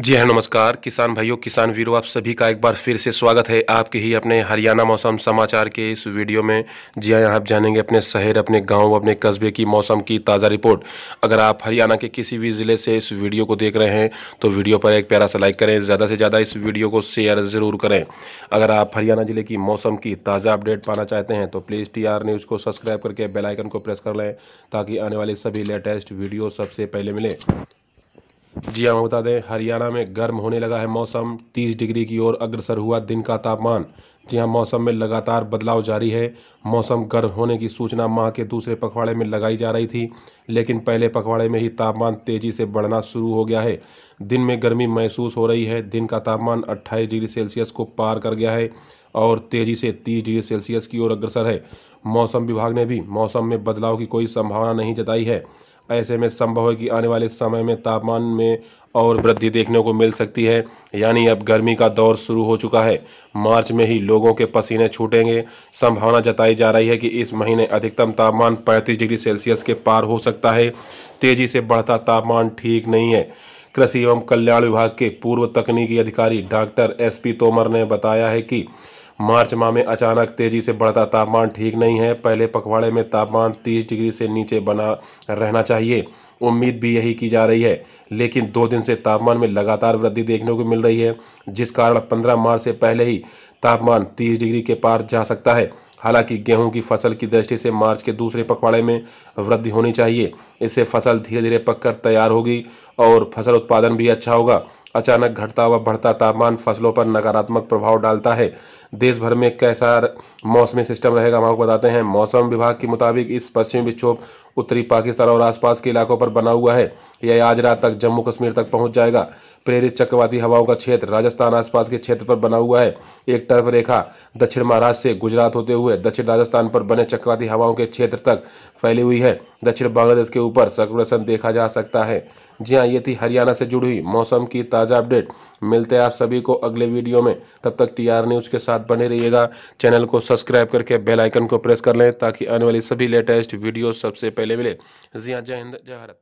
जी हाँ नमस्कार किसान भाइयों किसान वीरों आप सभी का एक बार फिर से स्वागत है आपके ही अपने हरियाणा मौसम समाचार के इस वीडियो में जी हाँ आप जानेंगे अपने शहर अपने गांव अपने कस्बे की मौसम की ताज़ा रिपोर्ट अगर आप हरियाणा के किसी भी ज़िले से इस वीडियो को देख रहे हैं तो वीडियो पर एक प्यारा सा लाइक करें ज़्यादा से ज़्यादा इस वीडियो को शेयर ज़रूर करें अगर आप हरियाणा ज़िले की मौसम की ताज़ा अपडेट पाना चाहते हैं तो प्लीज़ टी न्यूज़ को सब्सक्राइब करके बेलाइकन को प्रेस कर लें ताकि आने वाले सभी लेटेस्ट वीडियो सबसे पहले मिले जी हाँ बता दें हरियाणा में गर्म होने लगा है मौसम 30 डिग्री की ओर अग्रसर हुआ दिन का तापमान जी हाँ मौसम में लगातार बदलाव जारी है मौसम गर्म होने की सूचना माह के दूसरे पखवाड़े में लगाई जा रही थी लेकिन पहले पखवाड़े में ही तापमान तेज़ी से बढ़ना शुरू हो गया है दिन में गर्मी महसूस हो रही है दिन का तापमान 28 डिग्री सेल्सियस को पार कर गया है और तेज़ी से 30 डिग्री सेल्सियस की ओर अग्रसर है मौसम विभाग ने भी मौसम में बदलाव की कोई संभावना नहीं जताई है ऐसे में संभव है कि आने वाले समय में तापमान में और वृद्धि देखने को मिल सकती है यानी अब गर्मी का दौर शुरू हो चुका है मार्च में ही लोगों के पसीने छूटेंगे संभावना जताई जा रही है कि इस महीने अधिकतम तापमान 35 डिग्री सेल्सियस के पार हो सकता है तेजी से बढ़ता तापमान ठीक नहीं है कृषि एवं कल्याण विभाग के पूर्व तकनीकी अधिकारी डॉक्टर एस पी तोमर ने बताया है कि मार्च माह में अचानक तेजी से बढ़ता तापमान ठीक नहीं है पहले पखवाड़े में तापमान 30 डिग्री से नीचे बना रहना चाहिए उम्मीद भी यही की जा रही है लेकिन दो दिन से तापमान में लगातार वृद्धि देखने को मिल रही है जिस कारण 15 मार्च से पहले ही तापमान 30 डिग्री के पार जा सकता है हालांकि गेहूं की फसल की दृष्टि से मार्च के दूसरे पखवाड़े में वृद्धि होनी चाहिए इससे फसल धीरे धीरे पककर तैयार होगी और फसल उत्पादन भी अच्छा होगा अचानक घटता व बढ़ता तापमान फसलों पर नकारात्मक प्रभाव डालता है देश भर में कैसा मौसमी सिस्टम रहेगा हम आपको बताते हैं मौसम विभाग के मुताबिक इस पश्चिमी विक्षोभ उत्तरी पाकिस्तान और आसपास के इलाकों पर बना हुआ है यह आज रात तक जम्मू कश्मीर तक पहुंच जाएगा प्रेरित चक्रवाती हवाओं का क्षेत्र राजस्थान आसपास के क्षेत्र पर बना हुआ है एक टर्फ रेखा दक्षिण महाराष्ट्र से गुजरात होते हुए दक्षिण राजस्थान पर बने चक्रवाती हवाओं के क्षेत्र तक फैली हुई है दक्षिण बांग्लादेश के ऊपर सर्कुलेशन देखा जा सकता है जी हाँ ये थी हरियाणा से जुड़ी हुई मौसम की ताज़ा अपडेट मिलते हैं आप सभी को अगले वीडियो में तब तक टी आर न्यूज़ के साथ बने रहिएगा चैनल को सब्सक्राइब करके बेल आइकन को प्रेस कर लें ताकि आने वाली सभी लेटेस्ट वीडियो सबसे पहले पहले मिले जी हाँ जय हिंद जय भारत